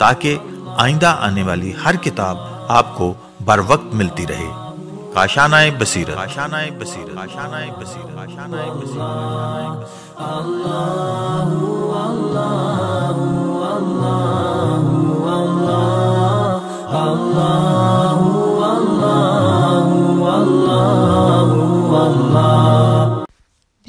ताकि आइंदा आने वाली हर किताब आपको बर वक्त मिलती रहे काशानाए बसीरत काशानाए बसीरत काशानाए बसीरत काशानाए बसीरत अल्लाह अल्लाह अल्लाह अल्लाह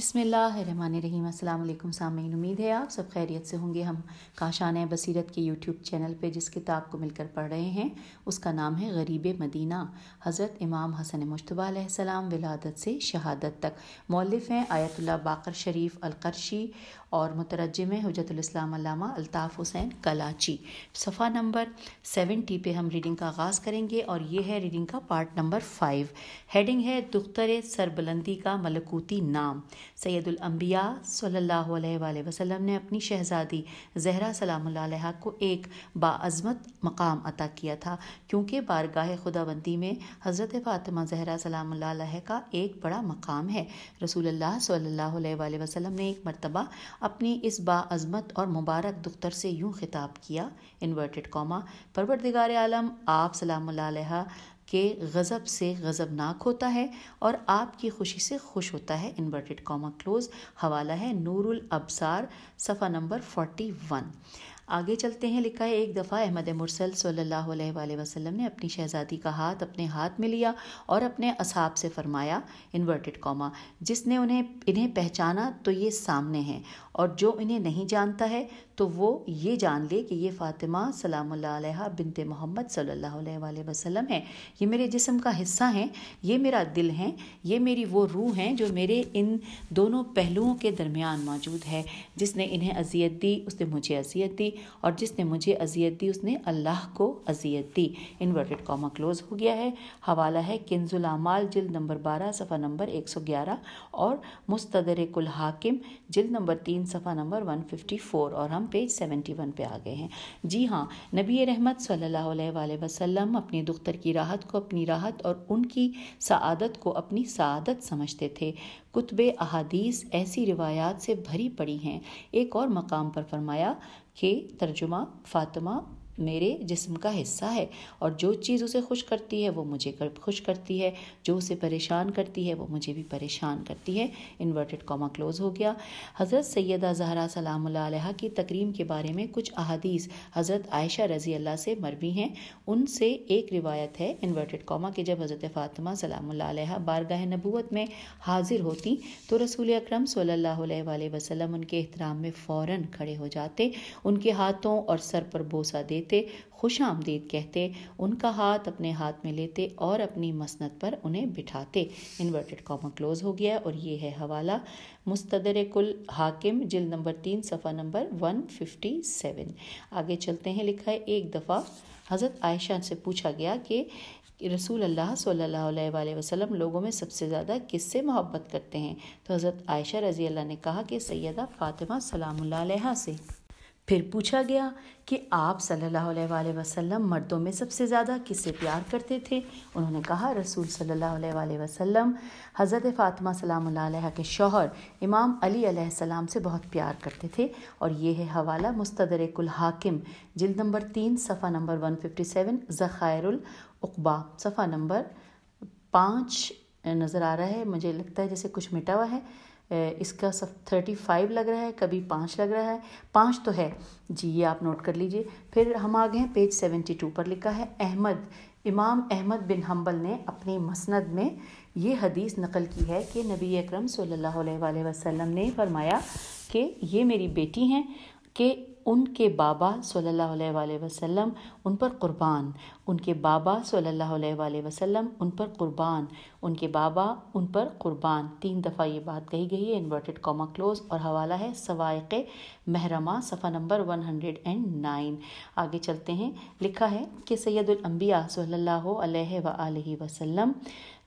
बसमीम अल्लाम सामीन उम्मीद है आप सब खैरियत से होंगे हम काशान बसीरत के यूट्यूब चैनल पे जिस किताब को मिलकर पढ़ रहे हैं उसका नाम है गरीब मदीना हज़रत इमाम हसन मुशतबाम विलादत से शहादत तक मौलफ़ हैं आयतुल्ला बाकर शरीफ अलकरशी और मुतरजम है हजतलाम अलताफ़ हुसैन कलाची सफ़ा नंबर सेवेंटी पे हम रीडिंग का आगाज़ करेंगे और ये है रीडिंग का पार्ट नंबर फाइव हेडिंग है दुख्तर सरबलंदी का मलकूती नाम सैदुलम्बिया सल्ला वसलम ने अपनी शहज़ादी जहरा सलाम को एक बाज़मत मकाम अता किया था क्योंकि बारगाह खुदाबंदी में हज़रत फ़ातिमा जहरा सलाम का एक बड़ा मकाम है रसूल सल्ला वसलम ने एक मरतबा अपनी इस बाज़मत और मुबारक दुख्तर से यूं खिताब किया इन्वर्टेड कॉमा परवरदिगार आलम आप सलाम के गज़ब से गज़बनाक होता है और आपकी खुशी से खुश होता है इन्वर्टेड कॉमा क्लोज हवाला है नूरुल अबसार सफ़ा नंबर वन आगे चलते हैं लिखा है एक दफ़ा अहमद मुरसल सल्लल्लाहु अलैहि वसल्लम ने अपनी शहज़ादी का हाथ अपने हाथ में लिया और अपने असाब से फरमाया इन्वर्टेड कॉमा जिसने उन्हें इन्हें पहचाना तो ये सामने हैं और जो इन्हें नहीं जानता है तो वो ये जान ले कि ये फ़ातिमा सलाम बिनते मोहम्मद सल्ला वसम है ये मेरे जिसम का हिस्सा हैं ये मेरा दिल हैं ये मेरी वो रूह हैं जो मेरे इन दोनों पहलुओं के दरमियान मौजूद है जिसने इन्हें अजियत दी उसने मुझे अजियत दी और जिसने मुझे अजियत दी उसने अल्लाह को अजियत दी इन्वर्टेड कॉमा क्लोज हो गया है हवाला है किन्जुलामाल जिल्द नंबर बारह सफ़ा नंबर एक सौ ग्यारह और कुल हाकिम जिल्द नंबर तीन सफ़ा नंबर वन फिफ्टी फोर और हम पेज 71 पे आ गए हैं जी हाँ नबी रहमत सल्ला वसम अपने दुख्तर की राहत को अपनी राहत और उनकी सआदत को अपनी सआदत समझते थे कुतब अहादीस ऐसी रिवायात से भरी पड़ी हैं एक और मकाम पर फरमाया कि तर्जुमा फातिमा मेरे जिस्म का हिस्सा है और जो चीज़ उसे खुश करती है वो मुझे कर, खुश करती है जो उसे परेशान करती है वो मुझे भी परेशान करती है इन्वर्टेड कॉमा क्लोज़ हो गया हज़रत सैदा जहरा सलाम की तकरीम के बारे में कुछ अहादीस हज़रत आयशा रज़ी अल्लाह से मरवी हैं उनसे एक रिवायत है इन्वर्टेड कॉमा के जब हज़रत फ़ातिमा सलाम बारगाह नबूत में हाजिर होती तो रसूल अक्रम सल्ला वसलम उनके एहतराम में फ़ौर खड़े हो जाते उनके हाथों और सर पर बोसा देते लेते खुश आमदीद कहते उनका हाथ अपने हाथ में लेते और अपनी मसनत पर उन्हें बिठाते इन्वर्टेड कॉमा क्लोज हो गया और ये है हवाला मुस्तदर कुल हाकिम जिल नंबर तीन सफ़ा नंबर वन फिफ्टी सेवन आगे चलते हैं लिखा है एक दफ़ा हज़रत आयशा से पूछा गया कि रसूल अल्लाह सल्लल्लाहु अलैहि वसल्लम लोगों में सबसे ज़्यादा किससे मोहब्बत करते हैं तो हज़रत आयशा रज़ी अल्लाह ने कहा कि सैदा फ़ातिमा सलाम से फिर पूछा गया कि आप सल्लल्लाहु अलैहि वसल्लम मर्दों में सबसे ज़्यादा किससे प्यार करते थे उन्होंने कहा रसूल सल्लल्लाहु अलैहि वसल्लम हज़रत फ़ातिमा सलाम के शौहर इमाम अली अलैहिस्सलाम से बहुत प्यार करते थे और ये है हवाला मुस्तदरकुल हाकिम जिल्द नंबर तीन सफ़ा नंबर वन फिफ्टी सेवन ज़ख़ायरुल उकबा सफ़ा नंबर पाँच नज़र आ रहा है मुझे लगता है जैसे कुछ मिटा हुआ है इसका सब थर्टी फाइव लग रहा है कभी पाँच लग रहा है पाँच तो है जी ये आप नोट कर लीजिए फिर हम आ गए हैं पेज सेवेंटी टू पर लिखा है अहमद इमाम अहमद बिन हम्बल ने अपनी मसंद में ये हदीस नकल की है कि नबी अक्रम सल्ला वसम ने फरमाया कि ये मेरी बेटी हैं कि उनके बाबा सल्लल्लाहु अलैहि वसल्लम उन पर कुर्बान उनके बाबा सल्लल्लाहु अलैहि वसल्लम उन पर कुर्बान उनके बाबा उन पर कुर्बान तीन दफ़ा ये बात कही गई है इन्वर्टेड कॉमा क्लोज और हवाला है सवायक महरमा सफ़ा number one hundred and nine आगे चलते हैं लिखा है कि सैदुलम्बिया सल्ला वसम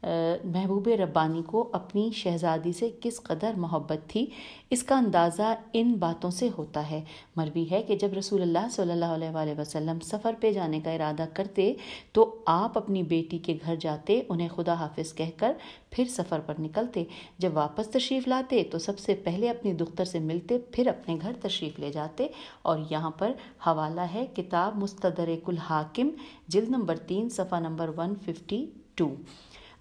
महबूब रब्बानी को अपनी शहजादी से किस कदर मोहब्बत थी इसका अंदाज़ा इन बातों से होता है मरवी है कि जब रसूल सल्ला अलैहि वसल्लम सफ़र पे जाने का इरादा करते तो आप अपनी बेटी के घर जाते उन्हें खुदा हाफिज कहकर फिर सफ़र पर निकलते जब वापस तशरीफ़ लाते तो सबसे पहले अपनी दुख्तर से मिलते फिर अपने घर तशरीफ़ ले जाते और यहाँ पर हवाला है किताब मुस्तरकुल हाकिम जिल्द नंबर तीन सफ़ा नंबर वन फिफ्टी टू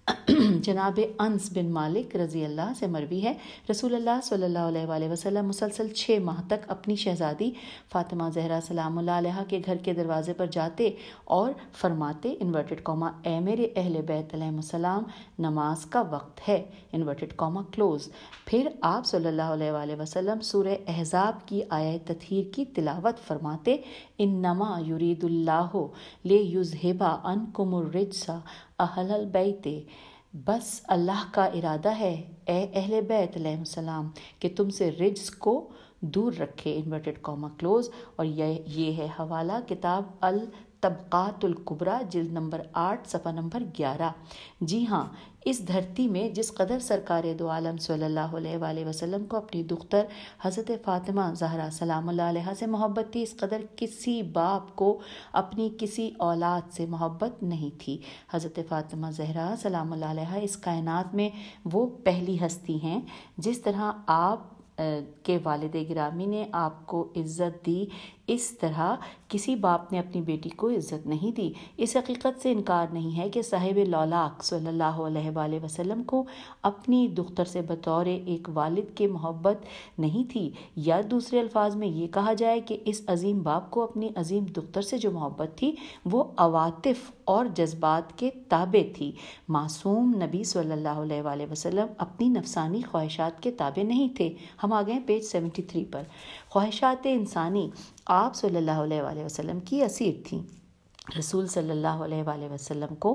जनाब अनस बिन मालिक रज़ी अल्लाह से मरवी है रसूल अल्लाह सल्लल्लाहु अलैहि वसल्लम मुसलसल छः माह तक अपनी शहज़ादी फ़ातिमा जहरा सलाम के घर के दरवाज़े पर जाते और फरमाते इन्वर्टेड कॉमा ए मेरे अहल बैतलम नमाज का वक्त है इन्वर्टेड कॉमा क्लोज फिर आप सल्लल्लाहु अलैहि वसल्लम सूर्य अहजाब की आय तथीर की तिलावत फरमाते इन नमा युरीदुल्लाहो ले युजहेबा अन कुमर अहल बैते बस अल्लाह का इरादा है ए अहल बैत सलाम कि तुमसे रिज्स को दूर रखे इन्वर्टेड कॉमा क्लोज और यह ये है हवाला किताब अल तबक़ातुल्कुबरा जिल नंबर आठ सफ़ा नंबर ग्यारह जी हाँ इस धरती में जिस कदर सरकार दो आलम सल्ला वसलम को अपनी दुख्तर हज़रत फ़ातिमा जहरा सलाम से मोहब्बत थी इस कदर किसी बाप को अपनी किसी औलाद से मोहब्बत नहीं थी हज़रत फ़ातिमा जहरा सलाम इस कायन में वो पहली हस्ती हैं जिस तरह आप के वालद ग्रामी ने आपको इज़्ज़त दी इस तरह किसी बाप ने अपनी बेटी को इज्जत नहीं दी इस हकीकत से इनकार नहीं है कि साहिब लौलाक सल्ला वसलम को अपनी दुख्तर से बतौर एक वालिद के मोहब्बत नहीं थी या दूसरे अल्फाज में ये कहा जाए कि इस अजीम बाप को अपनी अजीम दुख्तर से जो मोहब्बत थी वो अवातिफ और जज्बात के ताबे थी मासूम नबी सल्ला वसलम अपनी नफसानी ख्वाहिशात के ताबे नहीं थे हम आ गए पेज सेवेंटी थ्री पर ख्वाहिशात इंसानी आप सल्लल्लाहु अलैहि वसल्लम की असीर थीं रसूल सल्लल्लाहु अलैहि वसल्लम को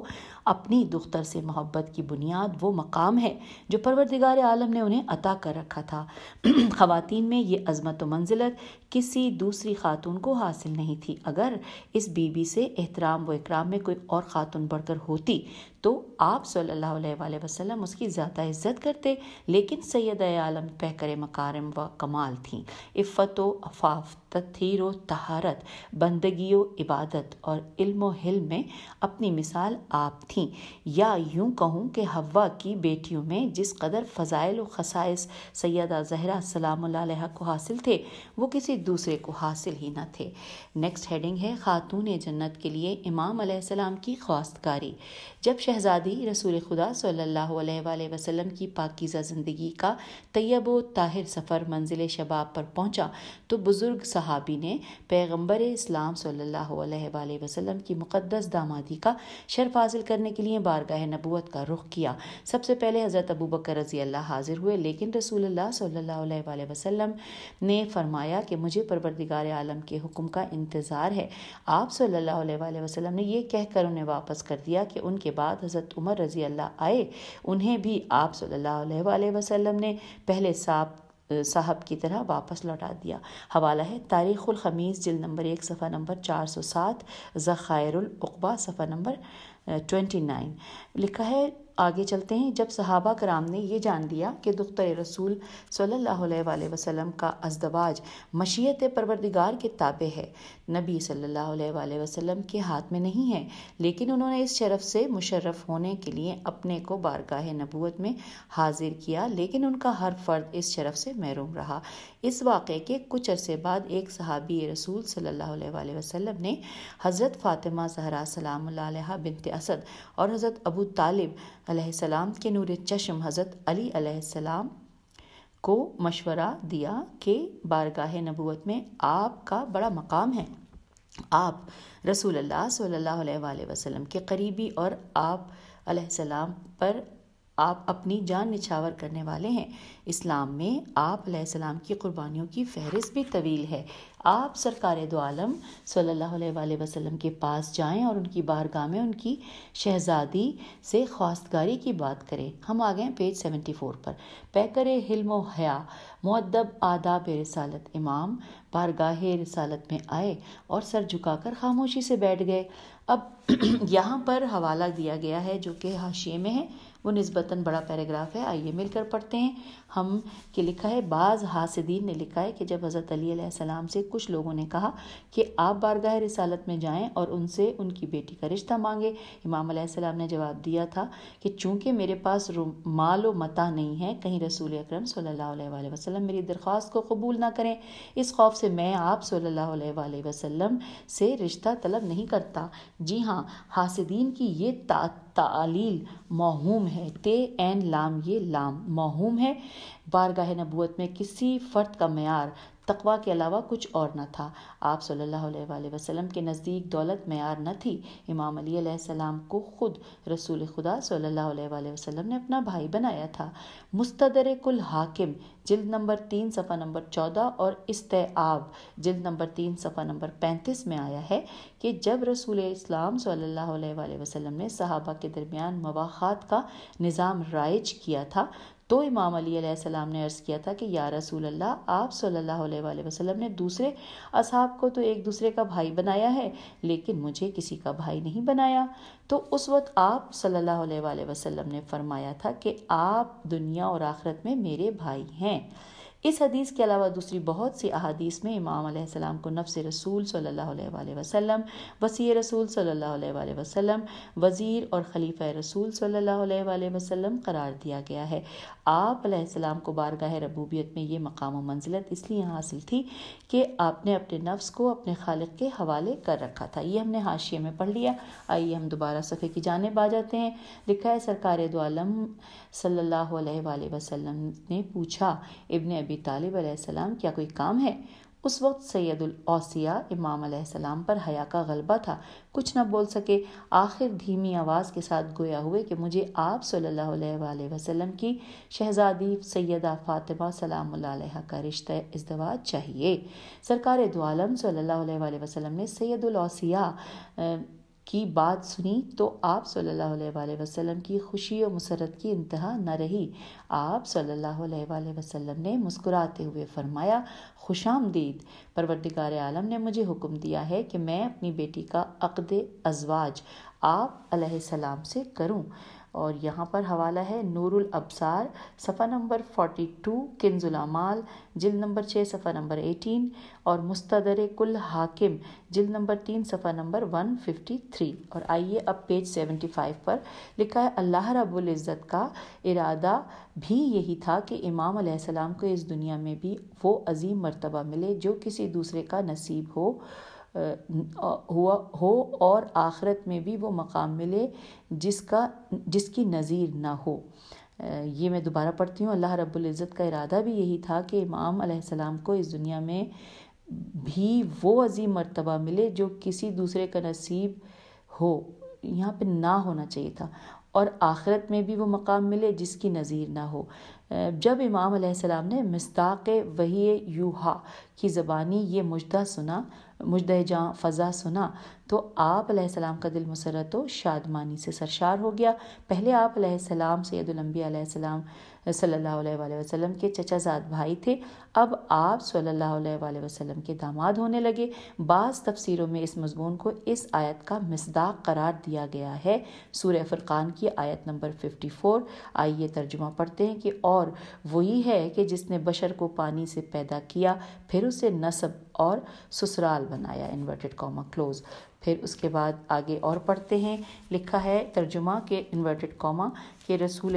अपनी दुख्तर से मोहब्बत की बुनियाद वो मकाम है जो परवरदिगार आलम ने उन्हें अता कर रखा था ख़वातीन में ये अजमत व मंजिलत किसी दूसरी खातून को हासिल नहीं थी अगर इस बीबी से एहतराम व इकराम में कोई और ख़ातून बढ़कर होती तो आप सल्लल्लाहु अलैहि वसल्लम उसकी ज़्यादा इज्जत करते लेकिन सैद आलम पैकर मकारम व कमाल थी इफ़त अफाफ तथीर व तहारत बंदगी व इबादत और इल्म हिल में अपनी मिसाल आप थी या यूं कहूँ कि हवा की बेटियों में जिस कदर फ़जाइल व खसाइस सैदा जहरा सलाम को हासिल थे वो किसी दूसरे को हासिल ही न थे नेक्स्ट हेडिंग है ख़ातून जन्नत के लिए इमाम की ख्वास्तकारी जब शहज़ादी रसूल खुदा सल्ला वसलम की पाकिज़ा ज़िंदगी का तैयब ताहिर सफ़र मंजिल शबाब पर पहुँचा तो बुज़ुर्ग सहाबी ने पैगम्बर इस्लाम सल्ला वसलम की मुक़दस दामादी का शर्फ हासिल करने के लिए बारगाह नबूत का रुख किया सबसे पहले हज़रत अबू बकर रजी अल्लाह हाजिर हुए लेकिन रसूल सल्ला वसम ने फरमाया कि मुझे परवरदिगार आलम के हुक्म का इंतज़ार है आप सल्ला वसलम ने यह कहकर उन्हें वापस कर दिया कि उनके बाद बाद हज़रत उमर रज़ी अल्लाह आए उन्हें भी आप सल्लल्लाहु अलैहि वसल्लम ने पहले साहब साहब की तरह वापस लौटा दिया हवाला है तारीख़ुल ख़मीस जिल नंबर एक सफ़ा नंबर चार सौ सात ज़ख़ायरुल उकबा सफ़ा नंबर ट्वेंटी नाइन लिखा है आगे चलते हैं जब सहाबा कराम ने यह जान लिया कि दुख्तर रसूल सल्लल्लाहु अलैहि वसल्लम का अजदवाज मशीत परवरदिगार के ताबे है नबी सल्लल्लाहु अलैहि वसल्लम के हाथ में नहीं है लेकिन उन्होंने इस शरफ से मुशर्रफ होने के लिए अपने को बारगाह नबूत में हाजिर किया लेकिन उनका हर फर्द इस शरफ से महरूम रहा इस वाक़े के कुछ अरसे बाद एक सहाबी रसूल सल्ला वसलम ने हज़रत फ़ातिमा जहरा सलाम बिनत असद और हज़रत अबू तालिब अलैहिस्सलाम के नूर चश्म हज़रत अली अलैहिस्सलाम को मशवरा दिया कि बारगाह नबूत में आपका बड़ा मकाम है आप रसूल अल्लाह सल्लल्लाहु अलैहि वसल्लम के करीबी और आप अलैहिस्सलाम पर आप अपनी जान निछावर करने वाले हैं इस्लाम में आप सलाम की क़ुरबानियों की फहरिस्त भी तवील है आप सरकार दो आलम सल्लल्लाहु वसलम के पास जाएं और उनकी बारगाह में उनकी शहजादी से ख्वास्तगारी की बात करें हम आ गए पेज सेवेंटी फ़ोर पर पैकर हिल्म हया मदब आदाब रसालत इमाम बारगाह रसालत में आए और सर झुकाकर खामोशी से बैठ गए अब यहाँ पर हवाला दिया गया है जो कि हाशिए में है वो नस्बता बड़ा पैराग्राफ है आइए मिलकर पढ़ते हैं हम कि लिखा है बाज़ हासदीन ने लिखा है कि जब हज़रत अली सलाम से कुछ लोगों ने कहा कि आप बारगाह रिसालत में जाएं और उनसे उनकी बेटी का रिश्ता मांगे इमाम सलाम ने जवाब दिया था कि चूँकि मेरे पास माल व मता नहीं है कहीं रसूल अक्रम सल्ला वसलम मेरी दरख्वास्त को कबूल ना करें इस खौफ से मैं आप सल्ला वसलम से रिश्ता तलब नहीं करता जी हाँ हासदीन की ये तालील मौहूम है ते एन लाम ये लाम मौहूम है बारगाह नबूत में किसी फ़र्द का मैार तकवा के अलावा कुछ और न था आप सल्लल्लाहु अलैहि वसल्लम के नज़दीक दौलत मैार न थी इमाम अली सलाम को खुद रसूल खुदा सल्लल्लाहु अलैहि वसल्लम ने अपना भाई बनाया था मुस्तर कुल हाकिम जिल्द नंबर तीन सफ़ा नंबर चौदह और आब जिल्द नंबर तीन सफ़ा नंबर पैंतीस में आया है कि जब रसूल इस्लाम सल्ला वसलम ने सहाबा के दरमियान मवाखात का निज़ाम राइज किया था तो इमाम अली सलाम ने अर्ज़ किया था कि या रसूल अल्लाह आप सल्लल्लाहु अलैहि वसल्लम ने दूसरे असहाब को तो एक दूसरे का भाई बनाया है लेकिन मुझे किसी का भाई नहीं बनाया तो उस वक्त आप सल्लल्लाहु अलैहि वसल्लम ने फरमाया था कि आप दुनिया और आखरत में मेरे भाई हैं इस हदीस के अलावा दूसरी बहुत सी अहदीस में इमाम सलाम को नफ़ रसूल सल्ला वसम वसी रसूल सल्ह वसम वज़ीर और खलीफा रसूल सल्लल्लाहु वसम करार दिया गया है आप सलाम को बारगाह रबूबियत में ये मकाम व मंजिलत इसलिए हासिल थी कि आपने अपने नफ्स को अपने खालिक के हवाले कर रखा था ये हमने हाशिए में पढ़ लिया आइए हम दोबारा सफ़े की जानब आ जाते हैं लिखा है सरकार दो सल्ला वसम ने पूछा इबन नबी तालिब सलाम क्या कोई काम है उस वक्त सैदुल ओसिया इमाम सलाम पर हया का गलबा था कुछ न बोल सके आखिर धीमी आवाज़ के साथ गोया हुए कि मुझे आप सल्ला वसलम की शहजादी सैदा फ़ातिमा सलाम का रिश्ता इजदवाज चाहिए सरकार दोआलम सल्ला वसलम ने सैदुल की बात सुनी तो आप सल्लल्लाहु अलैहि वसल्लम की खुशी और मुसरत की इंतहा न रही आप सल्लल्लाहु अलैहि वसल्लम ने मुस्कुराते हुए फरमाया खुशामदीद परवरदिगार आलम ने मुझे हुक्म दिया है कि मैं अपनी बेटी का अक़द अजवाज आप सलाम से करूं और यहाँ पर हवाला है नूरुल अबसार सफ़ा नंबर 42 किन्जुलामाल जिल नंबर 6 सफ़ा नंबर 18 और मुस्तदर कुल हाकिम जिल नंबर 3 सफ़ा नंबर 153 और आइए अब पेज 75 पर लिखा है अल्लाह रबुल्ज़त इज़्ज़त का इरादा भी यही था कि इमाम अलैहिस्सलाम को इस दुनिया में भी वो अजीम मर्तबा मिले जो किसी दूसरे का नसीब हो हुआ हो और आखरत में भी वो मकाम मिले जिसका जिसकी नज़ीर ना हो ये मैं दोबारा पढ़ती हूँ अल्लाह रब्ज़त का इरादा भी यही था कि इमाम सलाम को इस दुनिया में भी वो अजीम मरतबा मिले जो किसी दूसरे का नसीब हो यहाँ पे ना होना चाहिए था और आखिरत में भी वो मकाम मिले जिसकी नज़ीर ना हो जब इमाम सलाम ने मस्ताक वही यूहा की ज़बानी ये मुजदा सुना मुझद जहाँ फ़ज़ा सुना तो आप सलाम का दिल मुसरत व शादमानी से सरशार हो गया पहले आप सलाम सलाम सल्लल्लाहु अलैहि वसल्लम के चचाजाद भाई थे अब आप सल्लल्लाहु अलैहि वसल्लम के दामाद होने लगे बाज़ तफसीरों में इस मजमून को इस आयत का मसदाक करार दिया गया है सूर्य फ़ुरक़ान की आयत नंबर फिफ्टी फ़ोर आइए तर्जुमा पढ़ते हैं कि और वही है कि जिसने बशर को पानी से पैदा किया फिर उसे नसब और ससुराल बनाया इन्वर्टेड कॉमा क्लोज फिर उसके बाद आगे और पढ़ते हैं लिखा है तर्जुमा के इन्वर्टेड कॉमा के रसूल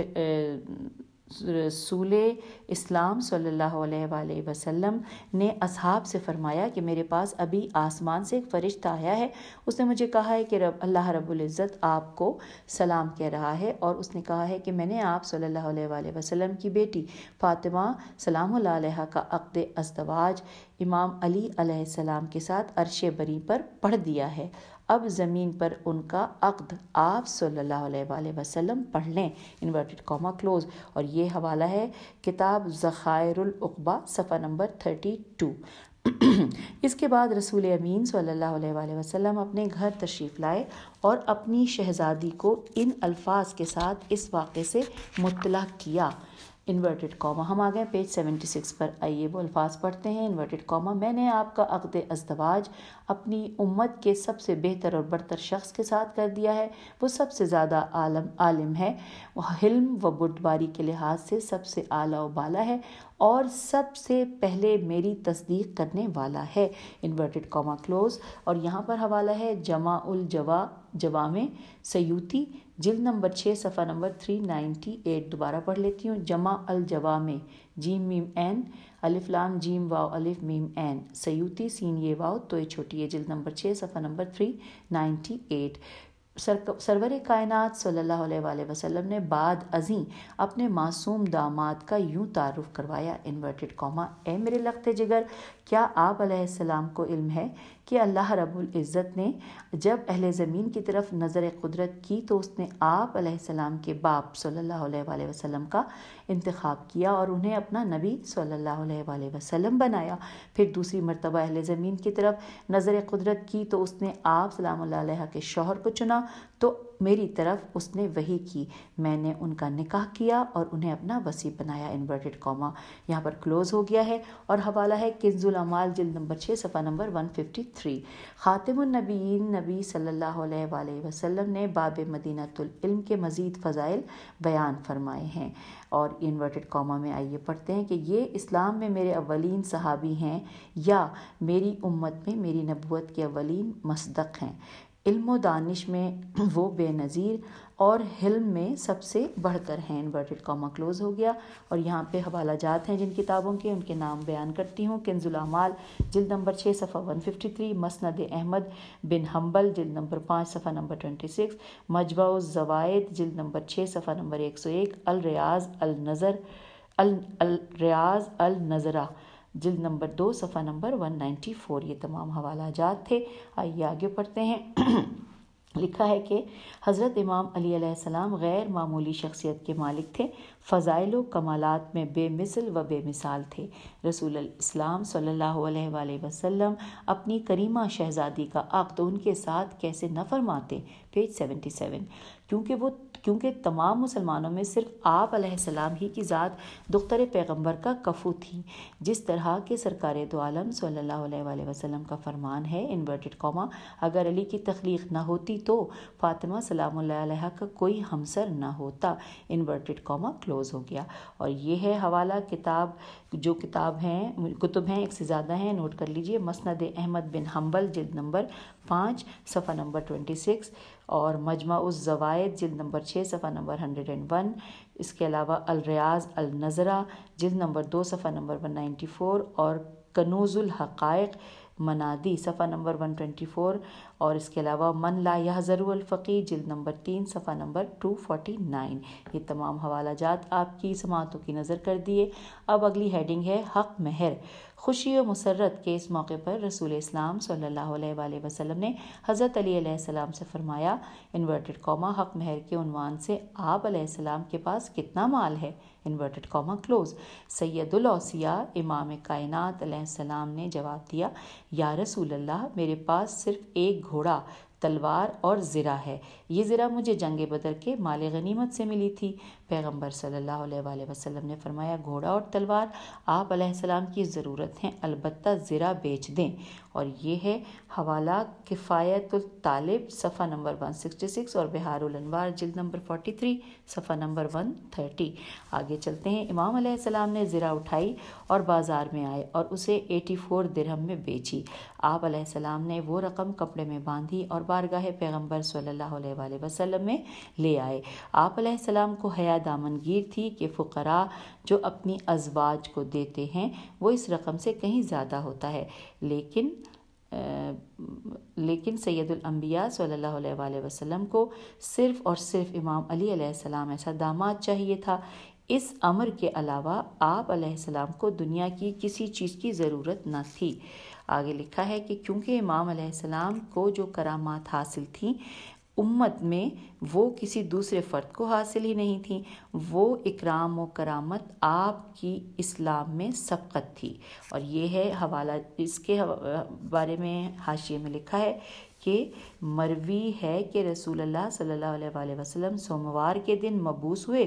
रसूल इस्लाम सल्ला वसम ने अब से फरमाया कि मेरे पास अभी आसमान से एक फ़रिश्ता आया है उसने मुझे कहा है कि रब अल्लाह रब्ज़त आपको सलाम कह रहा है और उसने कहा है कि मैंने आप सल्ला वसम की बेटी फ़ातिमा सलाम का अक़द अस्तवाज इमाम अली सलाम के साथ अरश बरी पर पढ़ दिया है अब ज़मीन पर उनका अक्द आप सल्लल्लाहु अलैहि वसल्लम पढ़ लें इन्वर्टेड कॉमा क्लोज और ये हवाला है किताब ज़ख़ायरुलबा सफ़ा नंबर थर्टी टू इसके बाद रसूल अमीन सल्लल्लाहु अलैहि वसल्लम अपने घर तशरीफ़ लाए और अपनी शहज़ादी को इन अल्फाज के साथ इस वाक़े से मुतला किया इन्वर्टेड कॉमा हम आ गए पेज सेवेंटी सिक्स पर आइए वो अल्फाज पढ़ते हैं इन्वर्टेड कॉमा मैंने आपका अकद अजदवाज अपनी उम्मत के सबसे बेहतर और बढ़तर शख्स के साथ कर दिया है वो सबसे ज़्यादा आलम आलिम है वह हिल्म व बुटबारी के लिहाज से सबसे आला वाला है और सबसे पहले मेरी तस्दीक करने वाला है इन्वर्टेड कॉमा क्लोज और यहाँ पर हवाला है जमा उल जवा जवा में सयूती जिल नंबर छः सफ़ा नंबर थ्री नाइन्टी एट दोबारा पढ़ लेती हूँ जमा अल जवा में जीम मीम एन लाम जीम वाव अलिफ मीम एन सयूती सीन ये वाव तो ये छोटी है ज़िल नंबर छः सफ़ा नंबर थ्री नाइन्टी एट सरवर कायनात सल्लल्लाहु अलैहि वसल्लम ने बाद अजी अपने मासूम दामाद का यूं तारुफ करवाया इन्वर्टेड कॉमा ए मेरे लगते जिगर क्या आप को इल्म है कि अल्लाह रब्बुल इज़्ज़त ने जब अहल ज़मीन की तरफ नज़र कुदरत की तो उसने आप सलाम के बाप सल्लल्लाहु अलैहि वसल्लम का इंतखब किया और उन्हें अपना नबी सल्लल्लाहु अलैहि वसल्लम बनाया फिर दूसरी मरतबा अहल ज़मीन की तरफ नज़र कुदरत की तो उसने आप सलाम के शोहर को चुना तो मेरी तरफ उसने वही की मैंने उनका निकाह किया और उन्हें अपना वसी बनाया इन्वर्टेड कॉमा यहाँ पर क्लोज़ हो गया है और हवाला है किन्जुल अमाल जिल नंबर छः सफ़ा नंबर वन फिफ्टी थ्री ख़ातमनबीन नबी सल्ला वसम ने बाब मदीनातम के मज़ीद फ़ज़ाइल बयान फरमाए हैं और इन्वर्टेड कॉमा में आइए पढ़ते हैं कि ये इस्लाम में मेरे अवलिन सहाबी हैं या मेरी उम्मत में मेरी नबूत के अवलिन मसदक हैं इल्म दानिश में वो बेनज़ीर और हिल्म में सबसे बढ़कर हैं इन्वर्टेड कॉमा क्लोज़ हो गया और यहाँ पे हवाला जात हैं जिन किताबों के उनके नाम बयान करती हूँ किन्जुलामाल जिल्द नंबर छः सफ़ा वन फिफ्टी थ्री मसनद अहमद बिन हम्बल जिल्द नंबर पाँच सफ़ा नंबर ट्वेंटी सिक्स मजबा जवायद जिल्द नंबर छः सफ़ा नंबर एक सौ एक अल रियाज अल नज़र अल अल रियाज अल नज़रा जिल्द नंबर दो सफ़ा नंबर 194 ये तमाम हवाला जात थे आइए आगे पढ़ते हैं लिखा है कि हज़रत इमाम अली अलैहिस्सलाम गैर मामूली शख्सियत के मालिक थे फ़ज़ाइल कमालात में बेमिसल व बेमिसाल थे रसूल इस्लाम सल्लल्लाहु अलैहि वसल्लम अपनी करीमा शहज़ादी का आक्त उनके साथ कैसे न फरमाते पेज सेवेंटी सेवन क्योंकि वो क्योंकि तमाम मुसलमानों में सिर्फ आप सलाम ही की ज़ात दुख्तर पैगंबर का कफ़ू थी जिस तरह के सरकार दोआलम सल्ला वसलम का फरमान है इन्वर्टेड कॉमा अगर अली की तख्लीक ना होती तो फातिमा सलाम का कोई हमसर ना होता इन्वर्टेड कॉमा क्लोज़ हो गया और ये है हवाला किताब जो किताब हैं कुतुब हैं एक से ज़्यादा हैं नोट कर लीजिए मसनद अहमद बिन हम्बल जिल्द नंबर पाँच सफ़ा नंबर ट्वेंटी सिक्स और मजमा उस जवायद जिल्द नंबर छः सफ़ा नंबर हंड्रेड एंड वन इसके अलावा अलरियाज नजरा जिल्द नंबर दो सफ़ा नंबर वन नाइन्टी फ़ोर और कनूज़ुल हक़ाइक़ मनादी सफ़ा नंबर 124 और इसके अलावा मन ला यह ज़रूरफ़ी जिल्द नंबर तीन सफ़ा नंबर 249 ये तमाम हवाला जात आपकी समातों की नज़र कर दिए अब अगली हेडिंग है हक महर खुशी और मुसरत के इस मौके पर रसूल इस्लाम सल्ला वसलम ने हज़रत अलीसम से फ़रमाया इन्वर्टेड कॉमा हक महर के उनवान से आप आपाम के पास कितना माल है इन्वर्टेड कॉमा क्लोज सैदुलौसिया इमाम कायनात ने जवाब दिया या रसूल अल्लाह मेरे पास सिर्फ एक घोड़ा तलवार और ज़रा है ये ज़रा मुझे जंग बदर के माल गनीमत से मिली थी पैगम्बर सल्ला वसलम ने फरमाया घोड़ा और तलवार आप की ज़रूरत हैं अलबत् ज़रा बेच दें और ये है हवाला किफ़ायतुल तालिब सफ़ा नंबर 166 और बिहारुल अनवार जिल्द नंबर 43 सफ़ा नंबर 130 आगे चलते हैं इमाम अलैहिस्सलाम ने ज़रा उठाई और बाज़ार में आए और उसे 84 दिरहम में बेची आप अलैहिस्सलाम ने वो रकम कपड़े में बांधी और बारगाह पैगम्बर सल्लल्लाहु अलैहि वसल्लम में ले आए आप अलैहिस्सलाम को हया दामनगीर थी कि फ़ुकरा जो अपनी अजवाज को देते हैं वो इस रकम से कहीं ज़्यादा होता है लेकिन लेकिन सैदुलम्बिया सल्लल्लाहु अलैहि को सिर्फ़ और सिर्फ इमाम अली सलाम ऐसा दामाद चाहिए था इस अमर के अलावा आप सलाम को दुनिया की किसी चीज़ की ज़रूरत न थी आगे लिखा है कि क्योंकि इमाम सलाम को जो करामात हासिल थी उम्मत में वो किसी दूसरे फ़र्द को हासिल ही नहीं थी वो इकराम व करामत आपकी इस्लाम में सबकत थी और ये है हवाला इसके बारे में हाशिए में लिखा है कि मरवी है कि रसूल सल्लल्लाहु अलैहि वसल्लम सोमवार के दिन मबूस हुए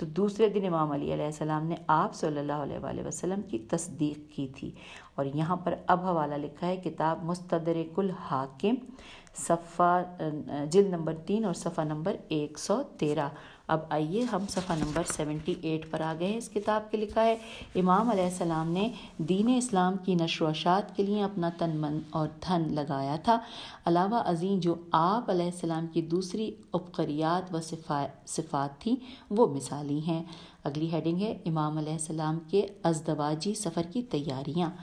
तो दूसरे दिन इमाम अली सलाम ने आप सल्लल्लाहु अलैहि वसल्लम की तस्दीक की थी और यहाँ पर अब हवाला लिखा है किताब मुस्तदरकुल हाकिम सफ़ा जिल नंबर तीन और सफ़ा नंबर एक सौ तेरह अब आइए हम सफ़ा नंबर सेवेंटी एट पर आ गए हैं इस किताब के लिखा है इमाम सलाम ने दीन इस्लाम की नशोशात के लिए अपना तन मन और धन लगाया था अलावा अजीम जो आप सलाम की दूसरी उपकरियात व सिफा सिफात थी वो मिसाली हैं अगली हेडिंग है इमाम सलाम के अजदवाजी सफ़र की तैयारियाँ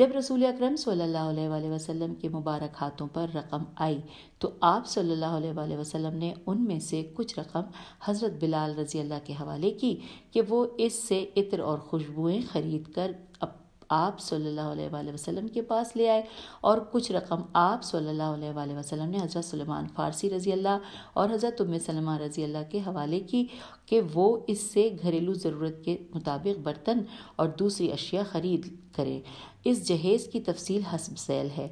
जब रसूल अक्रम सल्लल्लाहु वसल्लम के मुबारक हाथों पर रकम आई तो आप सल्ला वसल्लम ने उनमें से कुछ रकम हज़रत बिलाल रज़ी अल्लाह के हवाले की कि वो इससे इत्र और खुशबुएं ख़रीद कर आप सल्लल्लाहु अलैहि वसल्लम के पास ले आए और कुछ रकम आप सल्लल्लाहु अलैहि वसल्लम ने हज़रत सलमान फ़ारसी रज़ी अल्लाह और हज़रत उम सलमा रज़ी अल्लाह के हवाले की कि वो इससे घरेलू ज़रूरत के मुताबिक बर्तन और दूसरी अशिया ख़रीद करें इस जहेज़ की तफसील हसब सैल है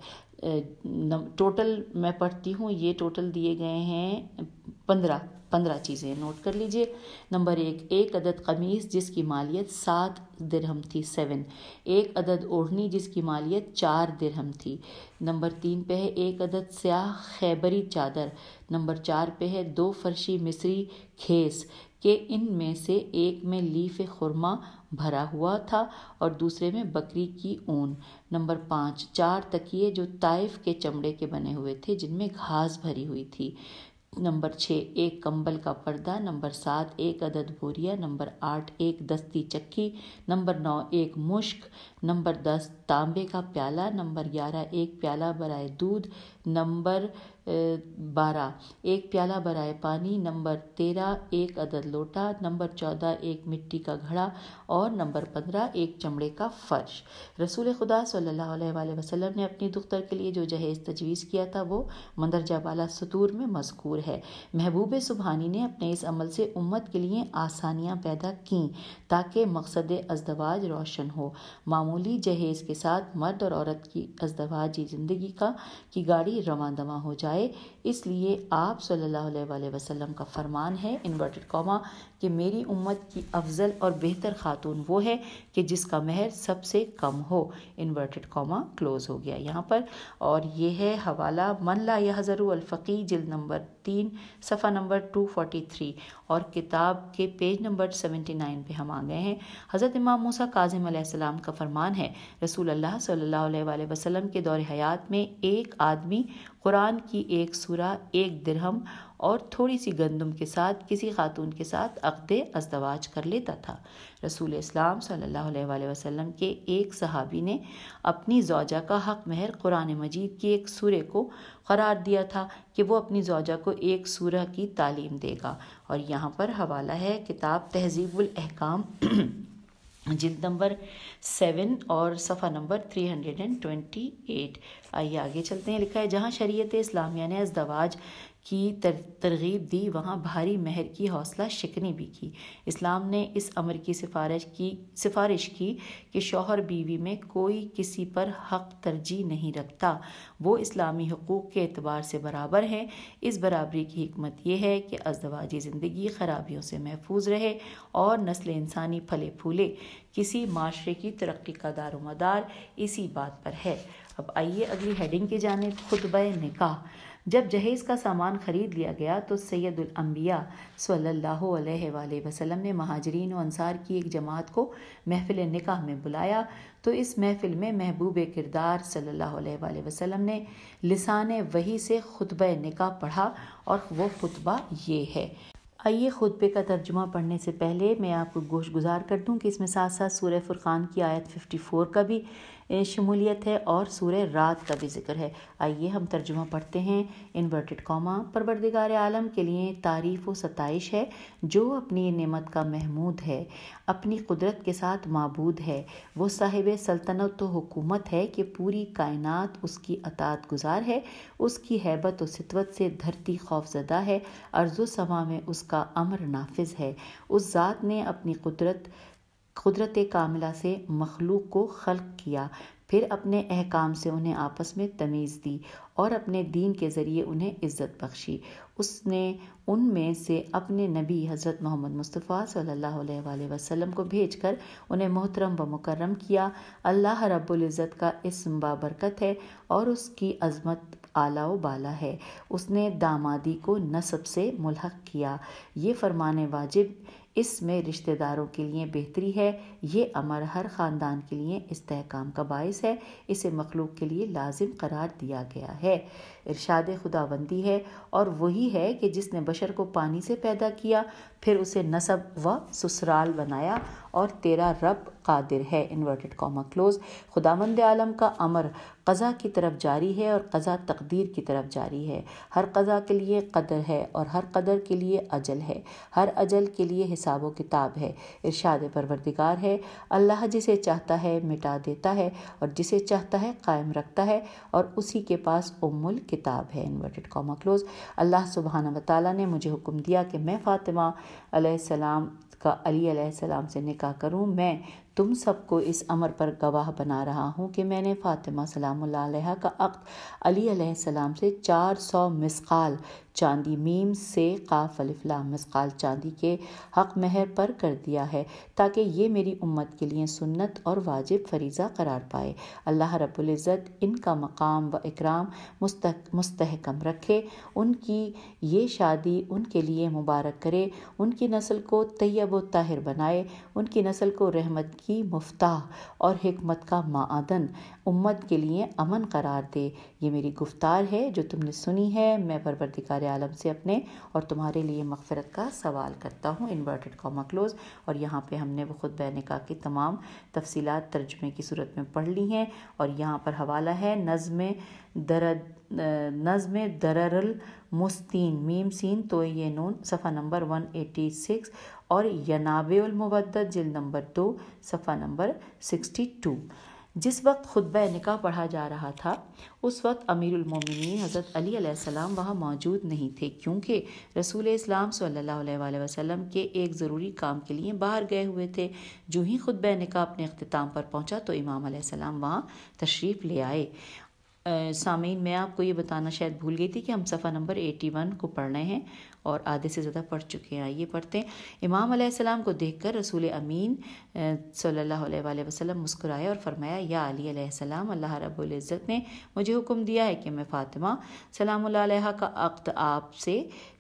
टोटल मैं पढ़ती हूँ ये टोटल दिए गए हैं पंद्रह पंद्रह चीज़ें नोट कर लीजिए नंबर एक एक अदद कमीज़ जिसकी मालियत सात दिरहम थी सेवन एक अदद ओढ़नी जिसकी मालियत चार दिरहम थी नंबर तीन पे है एक अदद स्याह खैबरी चादर नंबर चार पे है दो फर्शी मिस्री खेस के इन में से एक में लीफ खुरमा भरा हुआ था और दूसरे में बकरी की ऊन नंबर पाँच चार तकिए जो ताइफ के चमड़े के बने हुए थे जिनमें घास भरी हुई थी नंबर छः एक कंबल का पर्दा नंबर सात एक अदद बोरिया नंबर आठ एक दस्ती चक्की नंबर नौ एक मुश्क नंबर दस तांबे का प्याला नंबर ग्यारह एक प्याला बराए दूध नंबर बारह एक प्याला बराए पानी नंबर तेरह एक अदद लोटा नंबर चौदह एक मिट्टी का घड़ा और नंबर पंद्रह एक चमड़े का फ़र्श रसूल खुदा सल्लल्लाहु अलैहि वसल्लम ने अपनी दुख्तर के लिए जो जहेज़ तजवीज़ किया था वो मंदरजा वाला सतूर में मजकूर है महबूब सुबहानी ने अपने इस अमल से उम्मत के लिए आसानियाँ पैदा कं ताकि मकसद अजदवाज रोशन हो मामूली जहेज़ के साथ मर्द और औरत की अजदवाजी ज़िंदगी का की गाड़ी रवा दवा हो जाए इसलिए आप सल्लल्लाहु अलैहि वसल्लम का फरमान है इन्वर्टेड कॉमा कि मेरी उम्मत की अफजल और बेहतर खातून वो है कि जिसका महर सबसे कम हो इन्वर्टेड कॉमा क्लोज़ हो गया यहाँ पर और ये है हवाला मन ला अलफ़ी जिल नंबर तीन सफ़ा नंबर टू फोटी थ्री और किताब के पेज नंबर सेवेंटी नाइन पर हम आ गए हैं हज़रत इमाम मूसा काजिम का फरमान है रसूल अल्लाह अलैहि वसलम के दौर हयात में एक आदमी कुरान की एक सूरा एक दिरहम और थोड़ी सी गंदम के साथ किसी खातून के साथ अकद अजदवाज कर लेता था रसूल इस्लाम सल्लल्लाहु अलैहि वसल्लम के एक सहाबी ने अपनी जौजा का हक महर कुरान मजीद की एक सूरे को करार दिया था कि वो अपनी जौजा को एक सूरह की तालीम देगा और यहाँ पर हवाला है किताब तहजीबुल अहकाम जिल नंबर सेवन और सफ़ा number three hundred and twenty eight आइए आगे चलते हैं लिखा है जहाँ शरीयत इस्लामिया ने अजदवाज की तर, तरगीब दी वहाँ भारी महर की हौसला शिकनी भी की इस्लाम ने इस अमर की सिफारिश की सिफारिश की कि शोहर बीवी में कोई किसी पर हक तरजीह नहीं रखता वो इस्लामी हकूक़ के अतबार से बराबर हैं इस बराबरी की हमत यह है कि अजवाजी ज़िंदगी ख़राबियों से महफूज रहे और नस्ल इंसानी फले फूले किसी माशरे की तरक्की का दारोमदार इसी बात पर है अब आइए अगली हेडिंग की जाने खुतब निका जब जहेज़ का सामान ख़रीद लिया गया तो सैदुलम्बिया सल्ला वसलम ने महाजरीन और अंसार की एक जमात को महफिल निकाह में बुलाया तो इस महफिल में महबूब किरदार सल्ला वसलम ने लसान वही से खुतब निकाह पढ़ा और वह खुतबा ये है आइए खुतबे का तर्जुमा पढ़ने से पहले मैं आपको गोश गुजार कर दूँ कि इसमें साथ साथ सूर्य फुरख़ान की आयत फिफ्टी फोर का भी शमूलियत है और सूर्य रात का भी जिक्र है आइए हम तर्जुमा पढ़ते हैं इन्वर्टेड कॉमा परवरदिगार आलम के लिए तारीफ़ व सताइश है जो अपनी नेमत का महमूद है अपनी कुदरत के साथ मबूद है वो साहिब सल्तनत तो हुकूमत है कि पूरी कायनात उसकी अतात गुजार है उसकी हैबत व सितवत से धरती खौफजदा है समा में उसका अमर नाफिज है उस ज़ात ने अपनी कुदरत कुदरत कामिला से मखलूक को खल्क किया फिर अपने अहकाम से उन्हें आपस में तमीज़ दी और अपने दीन के ज़रिए उन्हें इज़्ज़त बख्शी उसने उनमें से अपने नबी हज़रत मोहम्मद मुस्तफ़ा सल्लल्लाहु अलैहि वसल्लम को भेजकर उन्हें मोहतरम व मुकर्रम किया अल्लाह रब्ज़त का इसम बाबरकत है और उसकी अजमत आला वाला है उसने दामादी को नसब से मुलहक किया ये फरमान वाजिब इसमें रिश्तेदारों के लिए बेहतरी है ये अमर हर ख़ानदान के लिए इस्तेकाम का बायस है इसे मखलूक के लिए लाजिम करार दिया गया है इरशाद खुदाबंदी है और वही है कि जिसने बशर को पानी से पैदा किया फिर उसे नसब व ससुराल बनाया और तेरा रब कादिर है इन्वर्टेड कॉमा क्लोज खुदामंद आलम का अमर कज़ा की तरफ जारी है और कज़ा तकदीर की तरफ जारी है हर कज़ा के लिए कदर है और हर कदर के लिए अजल है हर अजल के लिए हिसाब किताब है इरशाद परवरदिगार है अल्लाह जिसे चाहता है मिटा देता है और जिसे चाहता है कायम रखता है और उसी के पास उमुल किताब है इन्वर्टेड कॉमा क्लोज अल्लाह सुबहाना वाली ने मुझे हुक्म दिया कि मैं फ़ातिमा अलैहिस्सलाम का अली अलैहिस्सलाम से निकाह करूं मैं तुम सबको इस अमर पर गवाह बना रहा हूं कि मैंने फ़ातिमा सलाम का अक्त अली अलैहिस्सलाम से चार सौ मिसकाल चांदी मीम से काफ अलिफ्ला मसकाल चांदी के हक महर पर कर दिया है ताकि ये मेरी उम्मत के लिए सुन्नत और वाजिब फरीज़ा करार पाए अल्लाह रबुल्ज़त इनका मकाम व इकराम मुस्तहकम रखे उनकी ये शादी उनके लिए मुबारक करे उनकी नस्ल को तैयब व ताहिर बनाए उनकी नस्ल को रहमत की मुफ्ताह और हमत का मादन उम्मत के लिए अमन करार दे ये मेरी गुफ्तार है जो तुमने सुनी है मैं परवरदिकार आलम से अपने और तुम्हारे लिए मगफ़रत का सवाल करता हूँ इन्वर्टेड कॉमा क्लोज और यहाँ पे हमने वो खुद बहनिका की तमाम तफसीलात तर्जमे की सूरत में पढ़ ली हैं और यहाँ पर हवाला है नज़म दरद नज़म दररल मुस्तीन मीम सीन तो ये नून सफ़ा नंबर वन एटी सिक्स और यनाबे जल जिल नंबर दो सफ़ा नंबर सिक्सटी टू जिस वक्त खुतब निका पढ़ा जा रहा था उस वक्त अमीरमिन हज़रत अली सलाम वहाँ मौजूद नहीं थे क्योंकि रसूल इस्लाम सल्ला वसम के एक ज़रूरी काम के लिए बाहर गए हुए थे जो ही खुतब निका अपने अख्ताम पर पहुँचा तो इमाम वहाँ तशरीफ़ ले आए सामीन मैं आपको ये बताना शायद भूल गई थी कि हम सफ़ा नंबर एटी वन को पढ़ रहे हैं और आधे से ज़्यादा पढ़ चुके हैं आइए पढ़ते हैं इमाम अलैहिस्सलाम को देखकर रसूल अमीन सल्लल्लाहु अलैहि वसल्लम मुस्कुराए और फरमाया या अली अलैहिस्सलाम अल्लाह इज़्ज़त ने मुझे हुक्म दिया है कि मैं फ़ातिमा सलाम का अक्त आपसे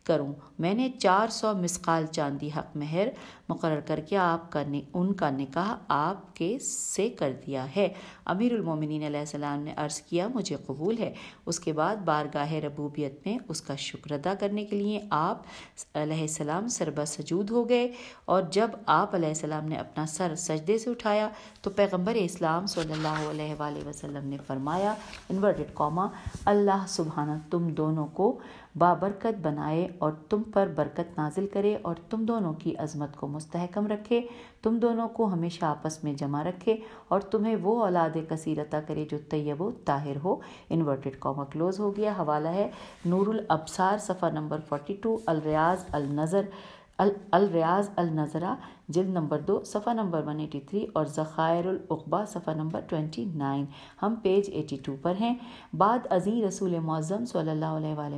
करूं मैंने चार सौ मिसकाल चांदी हक महर मुकर करके आपका ने उनका निकाह आपके से कर दिया है अमीरमिन सलाम ने अर्ज़ किया मुझे कबूल है उसके बाद बारगाह रबूबियत में उसका शुक्र अदा करने के लिए आप सलाम सरबा सजूद हो गए और जब आप सलाम ने अपना सर सजदे से उठाया तो पैगम्बर इस्लाम सल्ला वसम ने फरमाया इन्वर्टेड कौमा अल्लाह सुबहाना तुम दोनों को बाबरकत बनाए और तुम पर बरकत नाजिल करे और तुम दोनों की अजमत को मुस्तहकम रखे तुम दोनों को हमेशा आपस में जमा रखे और तुम्हें वो औलाद कसीर अता करे जो तैयब ताहिर हो इन्वर्टेड कॉमा क्लोज हो गया हवाला है नूरुल अबसार सफ़ा नंबर फोर्टी टू अलरियाज अल नज़र अल अलरियाज अल नज़रा जिल नंबर दो सफ़ा नंबर वन एटी थ्री और ज़ख़ायरबा सफ़ा नंबर ट्वेंटी नाइन हम पेज एटी टू पर हैं बाद अज़ी रसूल मौज़म सल्ला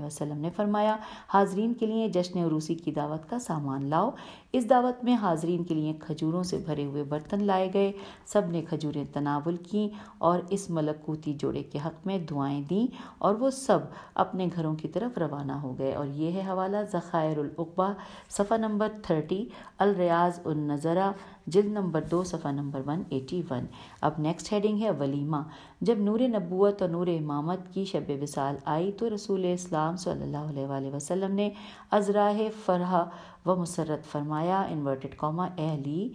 वसम ने फरमाया हाजरीन के लिए जश्न रूसी की दावत का सामान लाओ इस दावत में हाजरीन के लिए खजूरों से भरे हुए बर्तन लाए गए सब ने खजूरें तनावल की और इस मलकूती जोड़े के हक़ में दुआएं दीं और वो सब अपने घरों की तरफ रवाना हो गए और ये है हवाला ज़ख़ायरबा सफ़ा नंबर थर्टी अलरियाज़ उन नज़रा जिल्द नंबर दो सफ़ा नंबर वन एटी वन अब नेक्स्ट हेडिंग है वलीमा जब नूर नबूत और नूर इमामत की शब विसाल आई तो रसूल इस्लाम सल्ला वसलम ने अजराह फ़रहा व मसरत फरमाया इन्वर्टेड कॉमा अली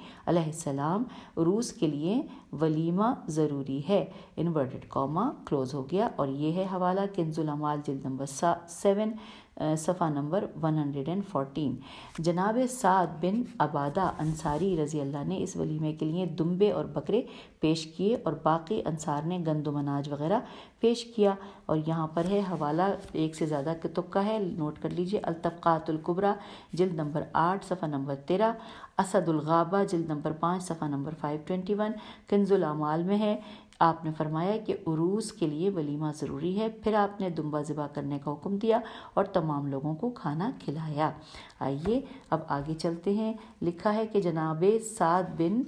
रूस के लिए वलीमा ज़रूरी है इन्वर्टेड कॉमा क्लोज़ हो गया और ये है हवाला किन्जुलमाल अमाल जिल्द नंबर सेवन सफ़ा नंबर 114 जनाब साद बिन अबादा अंसारी रज़ी अल्लाह ने इस वलीमे के लिए दुम्बे और बकरे पेश किए और बाकी अंसार ने गंदम अनाज वगैरह पेश किया और यहाँ पर है हवाला एक से ज़्यादा तुक्का है नोट कर लीजिए अलतफ़ातुल्कुबरा जल्द नंबर आठ सफ़ा नंबर तेरह गाबा जिल्द नंबर पाँच सफ़ा नंबर फाइव ट्वेंटी वन कंजुलामाल में है आपने फरमाया कि उरूस के लिए वलीमा ज़रूरी है फिर आपने दुम्बा ज़िबा करने का हुक्म दिया और तमाम लोगों को खाना खिलाया आइए अब आगे चलते हैं लिखा है कि जनाब सात बिन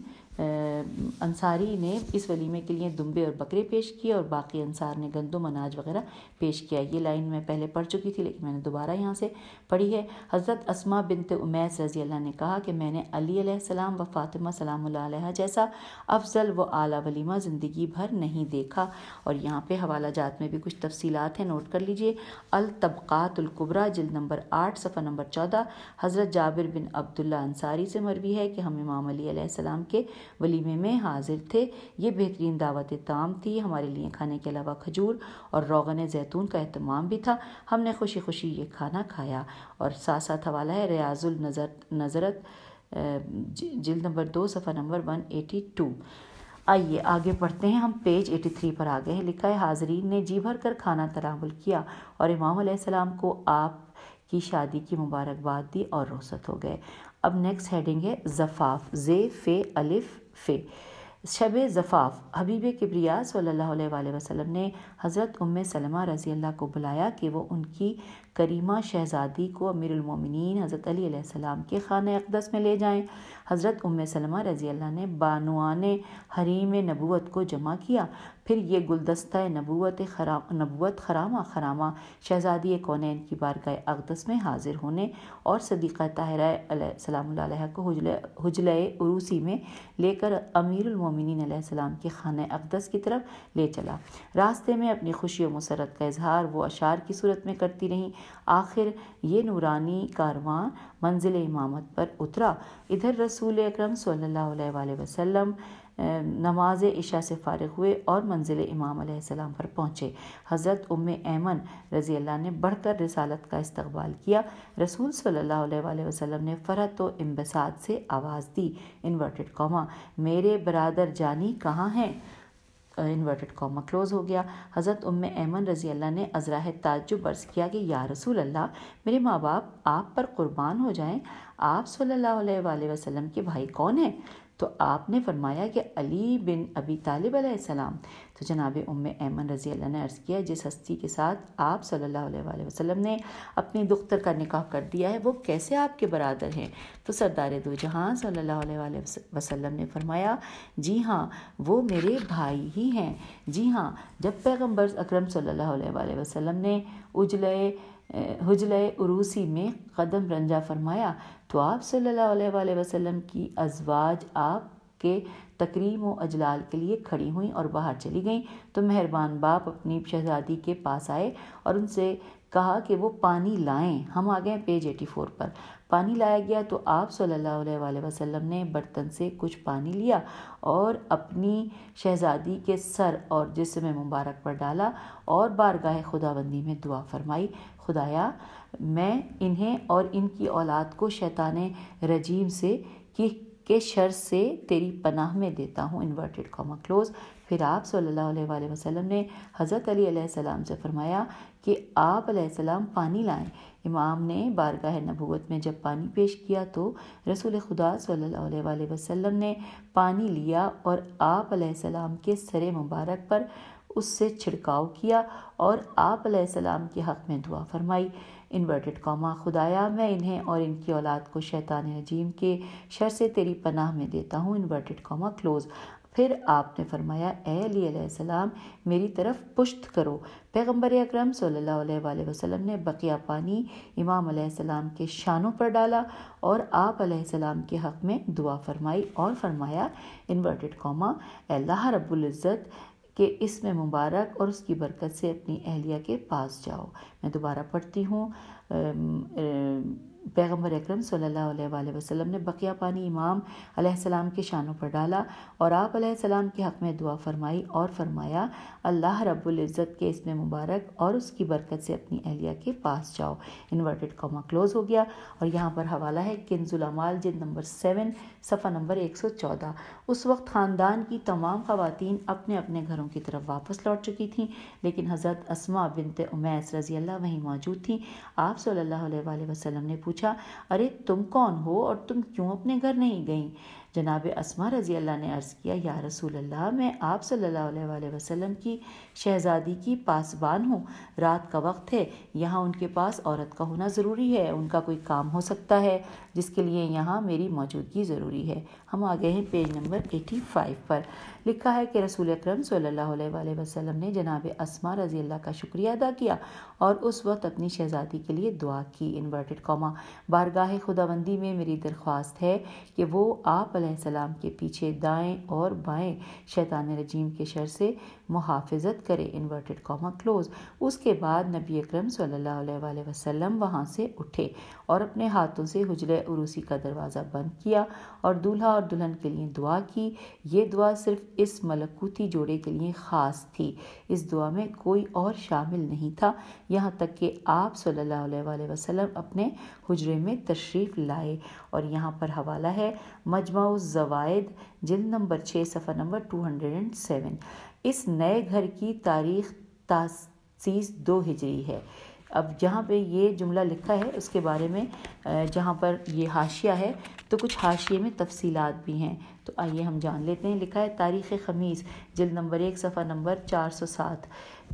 अंसारी ने इस वलीमे के लिए दुम्बे और बकरे पेश किए और बाकी अंसार ने गंदम अनाज वगैरह पेश किया ये लाइन मैं पहले पढ़ चुकी थी लेकिन मैंने दोबारा यहाँ से पढ़ी है हज़रत असमा बिनत उमैस रजी अल्लाह ने कहा कि मैंने अली सलाम व फ़ातिमा सलाम जैसा अफजल व आला वलीमा ज़िंदगी भर नहीं देखा और यहाँ पर हवाला जात में भी कुछ तफसीलात हैं नोट कर लीजिए अल तबक़ातुल्कुबरा नंबर आठ सफ़ा नंबर चौदह हज़रत जाबिर बिन अब्दुल्ला अंसारी से मरवी है कि हम इमाम अली सलाम के वलीमे में हाजिर थे ये बेहतरीन दावत ताम थी हमारे लिए खाने के अलावा खजूर और रोगन जैतून का अहतमाम भी था हमने खुशी खुशी ये खाना खाया और साथ साथ हवाला है रियाजुल नजर नज़रत जिल नंबर दो सफ़ा नंबर वन एटी टू आइए आगे पढ़ते हैं हम पेज 83 पर आ गए हैं लिखा है हाजरीन ने जी भर कर खाना तरावल किया और इमाम सलाम को आप की शादी की मुबारकबाद दी और रोसत हो गए अब नेक्स्ट हेडिंग है जफ़ाफ जे फ़े अलिफ फ़े शब ज़फ़ाफ़ हबीब किब्रिया सल्ला वसलम ने हज़रत उम्म सलमा रज़ी अल्लाह को बुलाया कि वो उनकी करीमा शहज़ादी को अमीरमिन हज़रत अलीसम के ख़ान अकदस में ले जाएँ हज़रत उम सलमा रज़ी अल्लाह ने बानुआन हरीम नबूत को जमा किया फिर ये गुलदस्ता नबूत खरा नबूत खरामा खरामा शहज़ादी कौनैन की बारगाह अकदस में हाजिर होने और सदीक़ा ताहरा सलाम को हजल उरूसी में लेकर अमीरमिन के ख़ान अकदस की तरफ ले चला रास्ते में अपनी खुशी और मुसरत का इजहार वो अशार की सूरत में करती रहीं आखिर ये नूरानी कारवां मंजिल इमामत पर उतरा इधर रसूल अक्रम सम नमाज इशा से फारग हुए और मंजिल इमाम सलाम पर पहुँचे हज़रत उम ऐमन रज़ी अल्लाह ने बढ़कर रसालत का इस्तबाल किया रसूल सल्ला वसम ने फ़रत व तो इम्बसात से आवाज़ दी इन्वर्टेड कौमा मेरे बरदर जानी कहाँ हैं इन्वर्टेड कॉमा क्लोज हो गया हज़रत उम ऐमन रज़ी अल्लाह ने अजरा ताजुब अर्ज़ किया कि या रसूल अल्लाह मेरे माँ बाप आप पर कुर्बान हो जाएं आप सल्लल्लाहु अलैहि वसल्लम के भाई कौन हैं तो आपने फरमाया कि अली बिन अबी तालिब सलाम तो जनाब उम ऐमन रज़ी अल्लाह ने अर्ज़ किया जिस हस्ती के साथ आप सल्लल्लाहु अलैहि वसल्लम ने अपनी दुख्तर का निकाह कर दिया है वो कैसे आपके बरदर हैं तो सरदार दो जहाँ सल्ला वसलम ने फरमाया जी हाँ वो मेरे भाई ही हैं जी हाँ जब पैगम्बर अक्रम सल्ला वसलम ने उजले हजल उरूसी में कदम रंजा फरमाया तो आप सल्लल्लाहु अलैहि वसल्लम की अजवाज आप के तकरीम व अजलाल के लिए खड़ी हुई और बाहर चली गईं तो मेहरबान बाप अपनी शहजादी के पास आए और उनसे कहा कि वो पानी लाएं हम आ गए पेज एटी फोर पर पानी लाया गया तो आप सल्लल्लाहु अलैहि वसल्लम ने बर्तन से कुछ पानी लिया और अपनी शहज़ादी के सर और जिसम मुबारक पर डाला और बारगाह खुदाबंदी में दुआ फरमाई खुदाया मैं इन्हें और इनकी औलाद को शैतान रजीम से कि के शर से तेरी पनाह में देता हूँ इन्वर्टेड कॉमा क्लोज फिर आप सल्लल्लाहु अलैहि वसल्लम ने हज़रत अली से फरमाया कि आप सलाम पानी लाएं इमाम ने बारगाह नबूत में जब पानी पेश किया तो रसूल खुदा सल्लल्लाहु अलैहि वसल्लम ने पानी लिया और आप सलाम के सर मुबारक पर उससे छिड़काव किया और आप सलाम के हक़ में दुआ फरमाई इन्वर्टेड कौमा खुदाया मैं इन्हें और इनकी औलाद को शैतान रजीम के शर से तेरी पनाह में देता हूँ इन्वर्टेड कौमा क्लोज़ फिर आपने फरमाया एसलाम मेरी तरफ पुश्त करो पैगम्बर अक्रम वसल्लम ने बकिया पानी इमाम सलाम के शानों पर डाला और आप सलाम के हक़ में दुआ फरमाई और फरमाया इन्वर्टेड कॉमा अल्लाह रबुल्ज़त के इसमें मुबारक और उसकी बरकत से अपनी अहलिया के पास जाओ मैं दोबारा पढ़ती हूँ पैगम्बर अक्रम सल्लल्लाहु वसल्लम ने बकिया पानी इमाम अलैहिस्सलाम के शानों पर डाला और आप अलैहिस्सलाम के हक़ में दुआ फरमाई और फरमाया अल्लाह रब्बुल इज़्ज़त के इसमें मुबारक और उसकी बरकत से अपनी अहलिया के पास जाओ इन्वर्टेड कॉमा क्लोज़ हो गया और यहाँ पर हवाला है किन्जुलमाल जिन नंबर सेवन सफ़ा नंबर एक सौ चौदह उस वक्त ख़ानदान की तमाम खवतिन अपने अपने घरों की तरफ वापस लौट चुकी थीं लेकिन हज़रत असमा बिनत उमैस रज़ी अल्लाह वहीं मौजूद थी आप सल्ला वसलम ने पूछा पूछा अरे तुम कौन हो और तुम क्यों अपने घर नहीं गई जनाब असमा रजी अल्लाह ने अर्ज़ किया या रसूल अल्लाह मैं आप सल्लल्लाहु अलैहि वसल्लम की शहजादी की पासबान हूँ रात का वक्त है यहाँ उनके पास औरत का होना ज़रूरी है उनका कोई काम हो सकता है जिसके लिए यहाँ मेरी मौजूदगी ज़रूरी है हम आ गए हैं पेज नंबर एटी फ़ाइव पर लिखा है कि रसूल अक्रम वसल्लम ने जनाब असमा रजी अल्लाह का शुक्रिया अदा किया और उस वक्त अपनी शहज़ादी के लिए दुआ की इन्वर्टेड कौमा बारगाह खुदाबंदी में मेरी दरख्वास्त है कि वो आप के पीछे दाएँ और बाएँ शैतान रजीम के शर से मुहाफ़त करे इन्वर्टेड कॉमा क्लोज उसके बाद नबी अकरम सल्लल्लाहु वहाँ से उठे और अपने हाथों से हजर उरूसी का दरवाज़ा बंद किया और दूल्हा और दुल्हन के लिए दुआ की ये दुआ सिर्फ इस मलकूती जोड़े के लिए ख़ास थी इस दुआ में कोई और शामिल नहीं था यहाँ तक कि आप सल्ला अलैहि अपने हजरे में तशरीफ़ लाए और यहाँ पर हवाला है मजमा जवायद जिल नंबर छः सफ़ा number two hundred and seven इस नए घर की तारीख तासीस दो हिजरी है अब जहाँ पे ये जुमला लिखा है उसके बारे में जहाँ पर ये हाशिया है तो कुछ हाशिए में तफसीलात भी हैं तो आइए हम जान लेते हैं लिखा है तारीख़ खमीस जिल नंबर एक सफ़ा नंबर चार सौ सात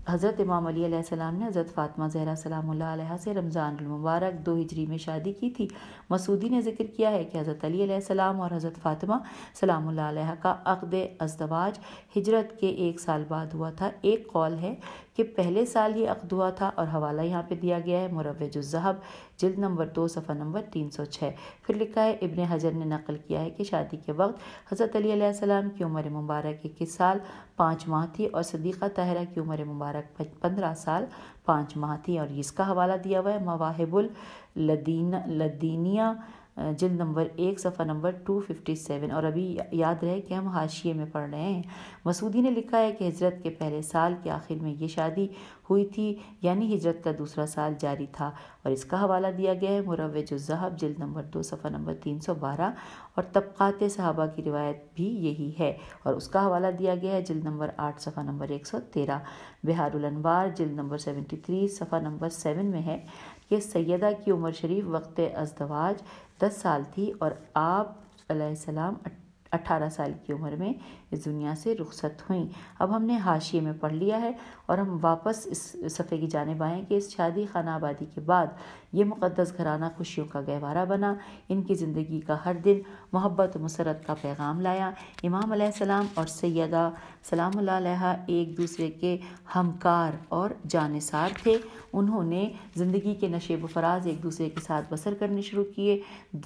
हज़रत इमाम अली ने हज़रत फ़ातिमा जहरा सलाम से रमज़ान मुबारक दो हिजरी में शादी की थी मसूदी ने जिक्र किया है कि हज़रत अली सलाम और हज़रत फ़ातिमा सलाम का अकद अजदवाज हिजरत के एक साल बाद हुआ था एक कौल है कि पहले साल ये अकद हुआ था और हवाला यहाँ पर दिया गया है मुरवजुज़हब जिल्द नंबर दो सफ़ा नंबर तीन सौ छः फिर लिखा है इबन हजर ने नकल किया है कि शादी के वक्त हज़रत अली की उम्र मुबारक इक्कीस साल पाँच माह थी और सदीक़ा तहरा की उम्र मुबारक मुबारक पंद्रह साल पाँच माह थी और इसका हवाला दिया हुआ है मवाहिबुल लदीन लदीनिया जिल नंबर एक सफ़ा नंबर टू फिफ्टी सेवन और अभी याद रहे कि हम हाशिए में पढ़ रहे हैं मसूदी ने लिखा है कि हजरत के पहले साल के आखिर में ये शादी हुई थी यानी हिजरत का दूसरा साल जारी था और इसका हवाला दिया गया है मुरवजुज़ाहब जल्द नंबर दो सफ़ा नंबर तीन सौ बारह और तबक़ात सहाबा की रिवायत भी यही है और उसका हवाला दिया गया है जल्द नंबर आठ सफ़ा नंबर एक सौ तेरह बिहार जल्द नंबर सेवेंटी थ्री सफ़ा नंबर सेवन में है कि सैदा की उम्र शरीफ वक्त अजदवाज दस साल थी और आप अठारह साल की उम्र में इस दुनिया से रुखसत हुई अब हमने हाशिए में पढ़ लिया है और हम वापस इस सफ़े की जानब आएँ कि इस शादी खाना आबादी के बाद ये मुक़दस घराना खुशियों का गहवारा बना इनकी ज़िंदगी का हर दिन मोहब्बत मसरत का पैगाम लाया इमाम सलाम और सैदा सलाम एक दूसरे के हमकार और जानसार थे उन्होंने ज़िंदगी के नशे फराज एक दूसरे के साथ बसर करने शुरू किए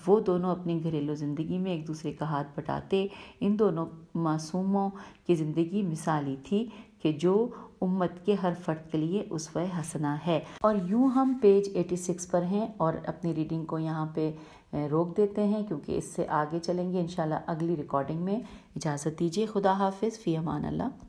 वो दोनों अपनी घरेलू ज़िंदगी में एक दूसरे का हाथ बटाते इन दोनों मासूम मासूमों की ज़िंदगी मिसाली थी कि जो उम्मत के हर फर्द के लिए उस हसना है और यूँ हम पेज 86 पर हैं और अपनी रीडिंग को यहाँ पे रोक देते हैं क्योंकि इससे आगे चलेंगे इन अगली रिकॉर्डिंग में इजाज़त दीजिए खुदा हाफिज़ फ़ी अमान अल्लाह